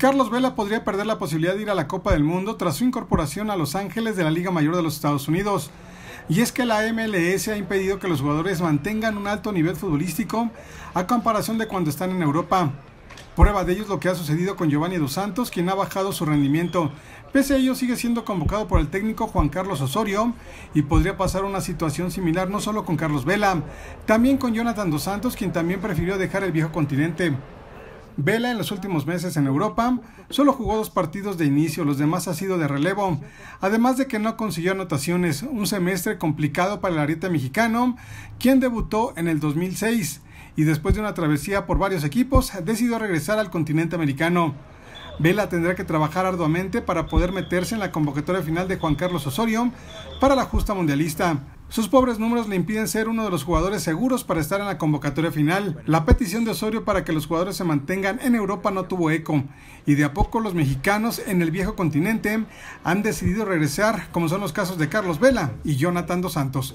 Carlos Vela podría perder la posibilidad de ir a la Copa del Mundo tras su incorporación a Los Ángeles de la Liga Mayor de los Estados Unidos. Y es que la MLS ha impedido que los jugadores mantengan un alto nivel futbolístico a comparación de cuando están en Europa. Prueba de ello es lo que ha sucedido con Giovanni Dos Santos, quien ha bajado su rendimiento. Pese a ello, sigue siendo convocado por el técnico Juan Carlos Osorio y podría pasar una situación similar no solo con Carlos Vela, también con Jonathan Dos Santos, quien también prefirió dejar el viejo continente. Vela en los últimos meses en Europa solo jugó dos partidos de inicio, los demás ha sido de relevo. Además de que no consiguió anotaciones, un semestre complicado para el ariete mexicano, quien debutó en el 2006 y después de una travesía por varios equipos decidió regresar al continente americano. Vela tendrá que trabajar arduamente para poder meterse en la convocatoria final de Juan Carlos Osorio para la justa mundialista. Sus pobres números le impiden ser uno de los jugadores seguros para estar en la convocatoria final. La petición de Osorio para que los jugadores se mantengan en Europa no tuvo eco y de a poco los mexicanos en el viejo continente han decidido regresar, como son los casos de Carlos Vela y Jonathan Dos Santos.